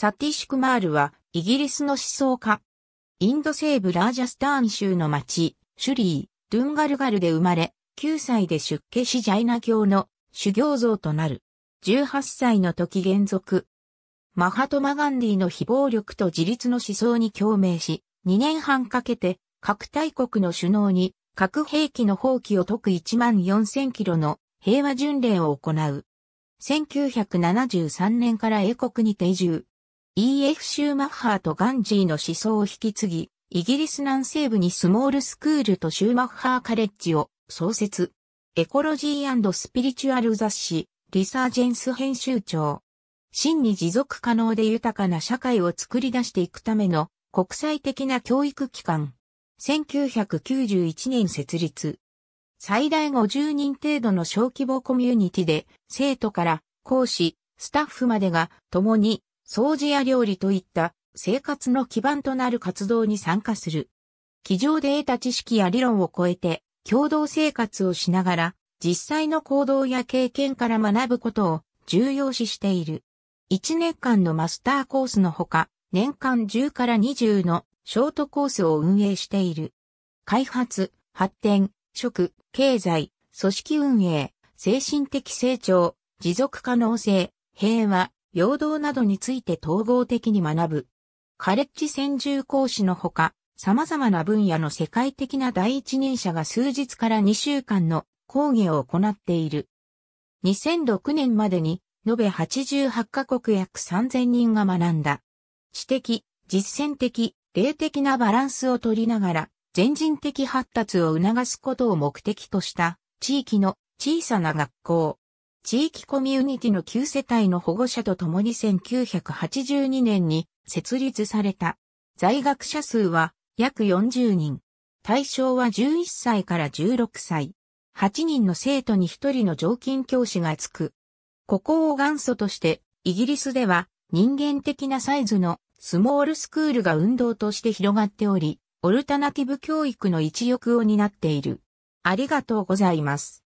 サティシュクマールは、イギリスの思想家。インド西部ラージャスターン州の町、シュリー、ドゥンガルガルで生まれ、9歳で出家しジャイナ教の修行像となる。18歳の時元続。マハトマガンディの非暴力と自立の思想に共鳴し、2年半かけて、各大国の首脳に、核兵器の放棄を解く1万4000キロの平和巡礼を行う。1973年から英国に定住。E.F. シューマッハーとガンジーの思想を引き継ぎ、イギリス南西部にスモールスクールとシューマッハーカレッジを創設。エコロジースピリチュアル雑誌、リサージェンス編集長。真に持続可能で豊かな社会を作り出していくための国際的な教育機関。1991年設立。最大50人程度の小規模コミュニティで、生徒から講師、スタッフまでが共に掃除や料理といった生活の基盤となる活動に参加する。机上で得た知識や理論を超えて共同生活をしながら実際の行動や経験から学ぶことを重要視している。1年間のマスターコースのほか、年間10から20のショートコースを運営している。開発、発展、食、経済、組織運営、精神的成長、持続可能性、平和、陽動などについて統合的に学ぶ。カレッジ専従講師のほか、様々な分野の世界的な第一人者が数日から2週間の講義を行っている。2006年までに、延べ88カ国約3000人が学んだ。知的、実践的、霊的なバランスを取りながら、全人的発達を促すことを目的とした、地域の小さな学校、地域コミュニティの旧世帯の保護者と共に1982年に設立された。在学者数は約40人。対象は11歳から16歳。8人の生徒に1人の常勤教師がつく。ここを元祖として、イギリスでは人間的なサイズのスモールスクールが運動として広がっており、オルタナティブ教育の一翼を担っている。ありがとうございます。